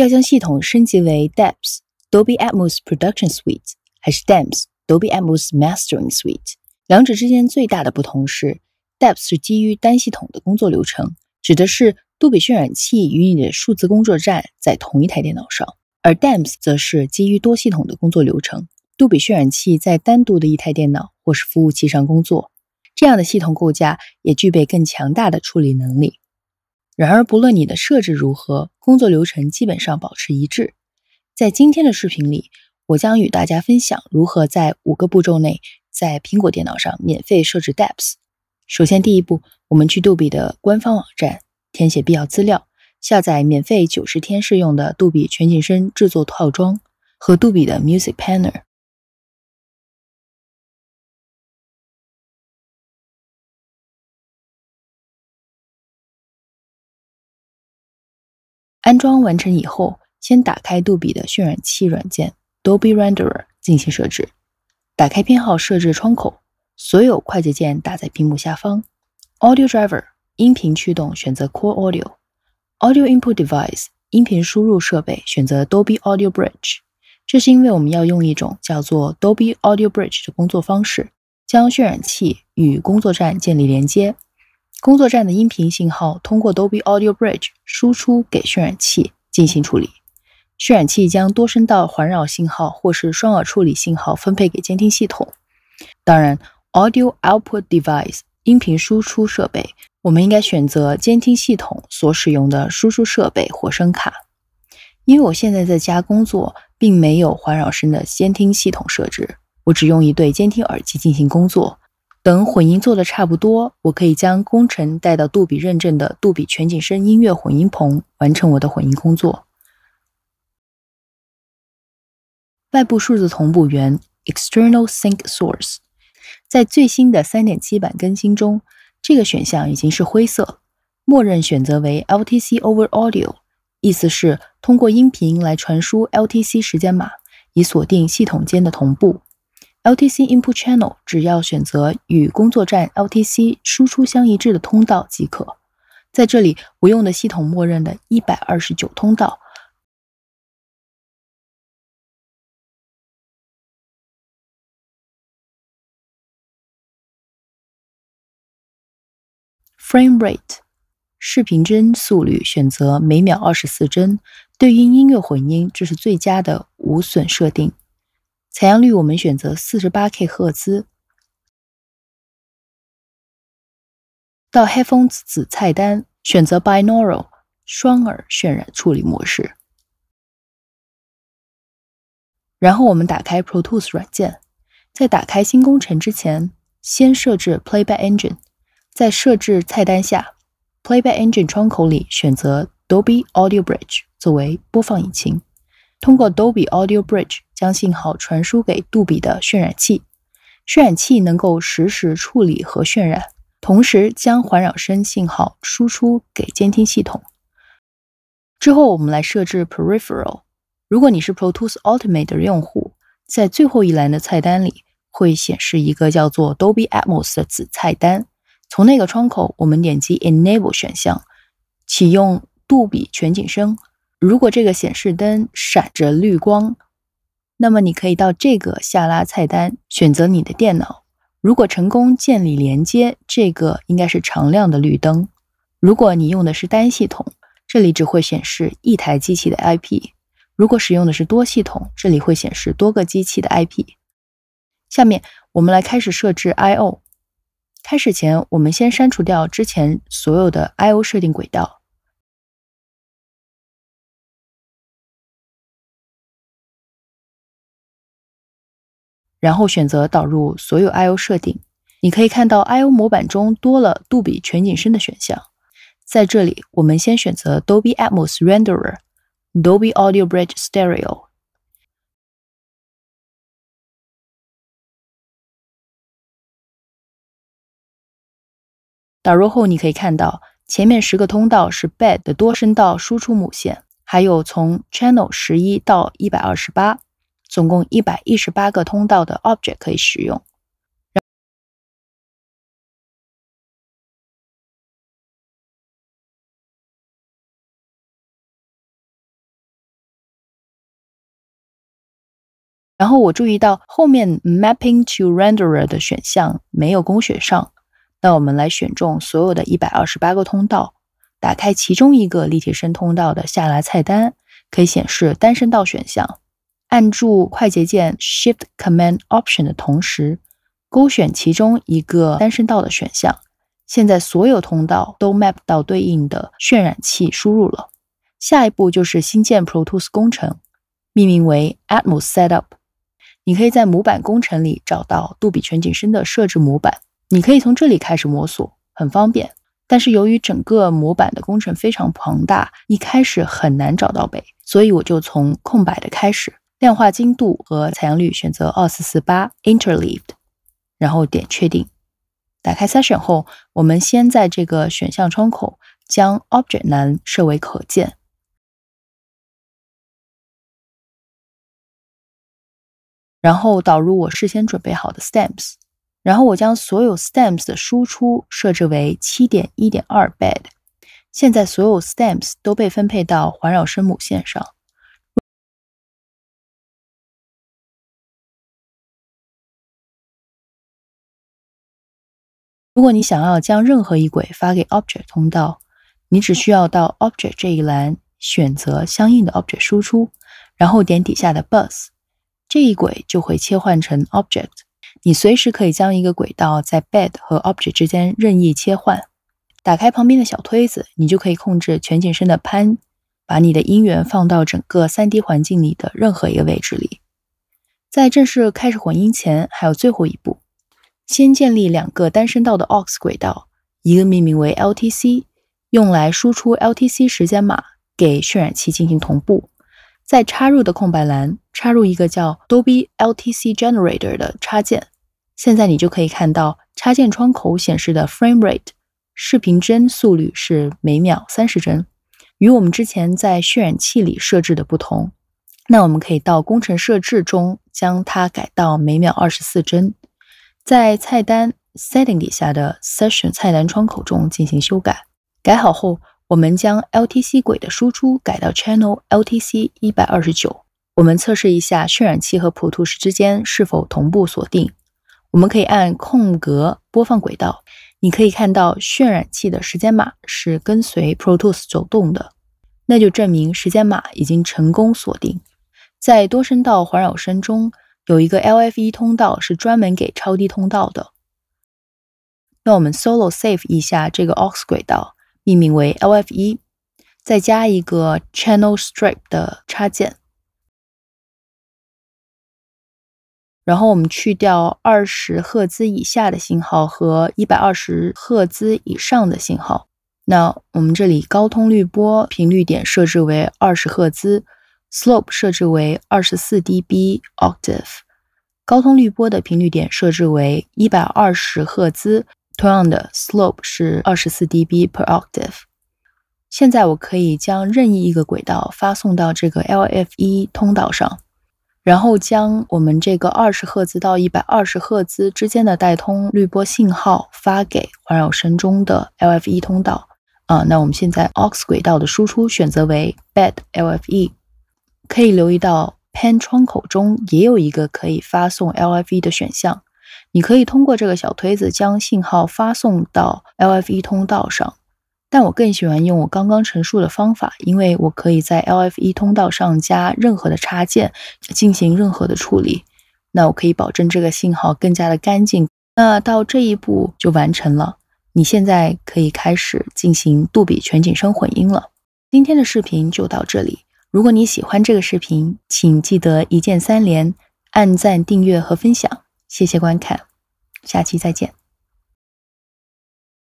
要将系统升级为 Daeps Adobe Atmos Production Suite 还是 Daems Adobe Atmos Mastering Suite？两者之间最大的不同是，Daeps 是基于单系统的工作流程，指的是杜比渲染器与你的数字工作站在同一台电脑上；而 Daems 则是基于多系统的工作流程，杜比渲染器在单独的一台电脑或是服务器上工作。这样的系统构架也具备更强大的处理能力。然而，不论你的设置如何，工作流程基本上保持一致。在今天的视频里，我将与大家分享如何在五个步骤内，在苹果电脑上免费设置 DAPs。首先，第一步，我们去杜比的官方网站填写必要资料，下载免费九十天试用的杜比全景声制作套装和杜比的 Music Paner。安装完成以后，先打开杜比的渲染器软件 Dolby Renderer 进行设置。打开偏好设置窗口，所有快捷键打在屏幕下方。Audio Driver 音频驱动选择 Core Audio。Audio Input Device 音频输入设备选择 Dolby Audio Bridge。这是因为我们要用一种叫做 Dolby Audio Bridge 的工作方式，将渲染器与工作站建立连接。工作站的音频信号通过 Dolby Audio Bridge 输出给渲染器进行处理，渲染器将多声道环绕信号或是双耳处理信号分配给监听系统。当然，Audio Output Device 音频输出设备，我们应该选择监听系统所使用的输出设备或声卡。因为我现在在家工作，并没有环绕声的监听系统设置，我只用一对监听耳机进行工作。等混音做的差不多，我可以将工程带到杜比认证的杜比全景声音乐混音棚完成我的混音工作。外部数字同步源 （External Sync Source） 在最新的三点七版更新中，这个选项已经是灰色，默认选择为 LTC Over Audio，意思是通过音频来传输 LTC 时间码，以锁定系统间的同步。LTC Input Channel 只要选择与工作站 LTC 输出相一致的通道即可。在这里，我用的系统默认的一百二十九通道。Frame Rate 视频帧速率选择每秒二十四帧，对应音乐混音，这是最佳的无损设定。采样率我们选择四十八 K 赫兹。到 headphones 菜单选择 binaural 双耳渲染处理模式。然后我们打开 Pro Tools 软件，在打开新工程之前，先设置 playback engine。在设置菜单下，playback engine 窗口里选择 Dolby Audio Bridge 作为播放引擎。通过 Dolby Audio Bridge。将信号传输给杜比的渲染器，渲染器能够实时处理和渲染，同时将环绕声信号输出给监听系统。之后，我们来设置 Peripheral。如果你是 Pro Tools Ultimate 的用户，在最后一栏的菜单里会显示一个叫做 Dolby Atmos 的子菜单。从那个窗口，我们点击 Enable 选项，启用杜比全景声。如果这个显示灯闪着绿光，那么你可以到这个下拉菜单选择你的电脑，如果成功建立连接，这个应该是常亮的绿灯。如果你用的是单系统，这里只会显示一台机器的 IP；如果使用的是多系统，这里会显示多个机器的 IP。下面我们来开始设置 IO。开始前，我们先删除掉之前所有的 IO 设定轨道。然后选择导入所有 I/O 设定，你可以看到 I/O 模板中多了杜比全景声的选项。在这里，我们先选择 Dolby Atmos Renderer、Dolby Audio Bridge Stereo。导入后，你可以看到前面十个通道是 b a d e 的多声道输出母线，还有从 Channel 十一到一百二十八。总共一百一十八个通道的 Object 可以使用。然后我注意到后面 Mapping to Renderer 的选项没有勾选上，那我们来选中所有的一百二十八个通道，打开其中一个立体声通道的下拉菜单，可以显示单声道选项。按住快捷键 Shift Command Option 的同时，勾选其中一个单声道的选项。现在所有通道都 map 到对应的渲染器输入了。下一步就是新建 Pro Tools 工程，命名为 Atmos Setup。你可以在模板工程里找到杜比全景声的设置模板，你可以从这里开始摸索，很方便。但是由于整个模板的工程非常庞大，一开始很难找到北，所以我就从空白的开始。量化精度和采样率选择二四四八 interleaved，然后点确定。打开 session 后，我们先在这个选项窗口将 object 栏设为可见，然后导入我事先准备好的 stamps，然后我将所有 stamps 的输出设置为七点一点二 bed。现在所有 stamps 都被分配到环绕声母线上。如果你想要将任何一轨发给 Object 通道，你只需要到 Object 这一栏选择相应的 Object 输出，然后点底下的 Bus，这一轨就会切换成 Object。你随时可以将一个轨道在 Bed 和 Object 之间任意切换。打开旁边的小推子，你就可以控制全景声的 Pan，把你的音源放到整个 3D 环境里的任何一个位置里。在正式开始混音前，还有最后一步。先建立两个单声道的 AUX 轨道，一个命名为 LTC，用来输出 LTC 时间码给渲染器进行同步。在插入的空白栏插入一个叫 Dolby LTC Generator 的插件。现在你就可以看到插件窗口显示的 Frame Rate 视频帧速率是每秒三十帧，与我们之前在渲染器里设置的不同。那我们可以到工程设置中将它改到每秒二十四帧。在菜单 Setting 底下的 Session 菜单窗口中进行修改。改好后，我们将 LTC 轨的输出改到 Channel LTC 一百二十九。我们测试一下渲染器和 Pro Tools 之间是否同步锁定。我们可以按空格播放轨道，你可以看到渲染器的时间码是跟随 Pro Tools 走动的，那就证明时间码已经成功锁定。在多声道环绕声中。有一个 l f 一通道是专门给超低通道的。那我们 Solo Save 一下这个 Aux 轨道，命名为 l f 一，再加一个 Channel Strip 的插件。然后我们去掉二十赫兹以下的信号和一百二十赫兹以上的信号。那我们这里高通滤波频率点设置为二十赫兹。slope 设置为二十四 dB octave，高通滤波的频率点设置为一百二十赫兹，同样的 slope 是二十四 dB per octave。现在我可以将任意一个轨道发送到这个 LFE 通道上，然后将我们这个二十赫兹到一百二十赫兹之间的带通滤波信号发给环绕声中的 LFE 通道啊。那我们现在 Aux 轨道的输出选择为 Bad LFE。可以留意到，Pan 窗口中也有一个可以发送 LFE 的选项。你可以通过这个小推子将信号发送到 LFE 通道上。但我更喜欢用我刚刚陈述的方法，因为我可以在 LFE 通道上加任何的插件，进行任何的处理。那我可以保证这个信号更加的干净。那到这一步就完成了。你现在可以开始进行杜比全景声混音了。今天的视频就到这里。如果你喜欢这个视频，请记得一键三连，按赞、订阅和分享。谢谢观看，下期再见。